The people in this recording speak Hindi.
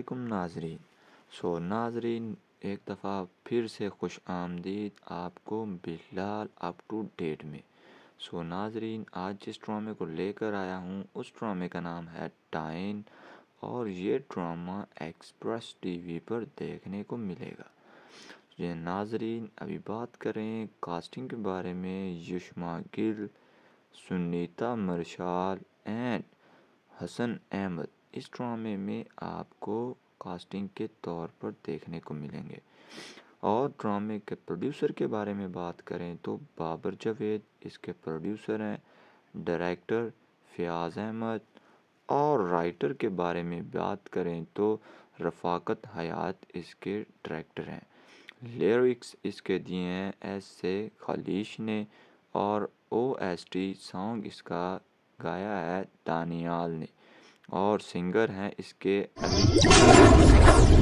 अल्लाम नाजरीन सो नाजरीन एक दफ़ा फिर से खुश आमदीद आपको बिलाल अप टू डेट में सो नाजरीन आज जिस ड्रामे को लेकर आया हूँ उस ड्रामे का नाम है टाइन और ये ड्रामा एक्सप्रेस टीवी पर देखने को मिलेगा ये नाजरीन अभी बात करें कास्टिंग के बारे में युषमा गिल सुनीता मरशाल एंड हसन अहमद इस ड्रामे में आपको कास्टिंग के तौर पर देखने को मिलेंगे और ड्रामे के प्रोड्यूसर के बारे में बात करें तो बाबर जावेद इसके प्रोड्यूसर हैं डायरेक्टर फयाज अहमद और राइटर के बारे में बात करें तो रफाकत हयात इसके डायरेक्टर हैं लिरिक्स इसके दिए हैं एस से खालिश ने और ओ एस टी सॉन्ग इसका गाया है दानियाल ने और सिंगर हैं इसके अली